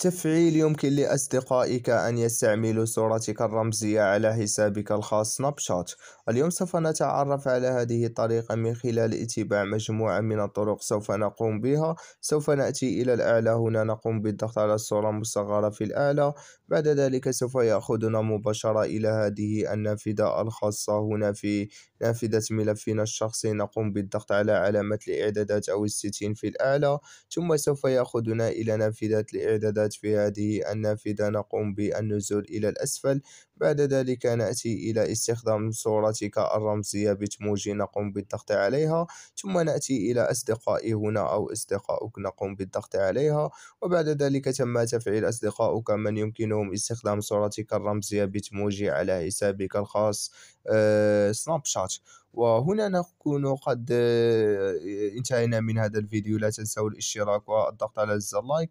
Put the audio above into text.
تفعيل يمكن لأصدقائك أن يستعملوا صورتك الرمزية على حسابك الخاص سناب شات اليوم سوف نتعرف على هذه الطريقة من خلال اتباع مجموعة من الطرق سوف نقوم بها سوف نأتي إلى الأعلى هنا نقوم بالضغط على الصورة المصغرة في الأعلى بعد ذلك سوف يأخذنا مباشرة إلى هذه النافذة الخاصة هنا في نافذة ملفنا الشخصي نقوم بالضغط على علامة الإعدادات أو الستين في الأعلى ثم سوف يأخذنا إلى نافذة الإعدادات كانت في هذه النافذة نقوم بالنزول إلى الأسفل بعد ذلك نأتي إلى استخدام صورتك الرمزية بتموجي نقوم بالضغط عليها ثم نأتي إلى أصدقائي هنا أو أصدقائك نقوم بالضغط عليها وبعد ذلك تم تفعيل أصدقائك من يمكنهم استخدام صورتك الرمزية بتموجي على حسابك الخاص آه، سناب شات وهنا نكون قد آه، انتهينا من هذا الفيديو لا تنسوا الاشتراك والضغط على زر لايك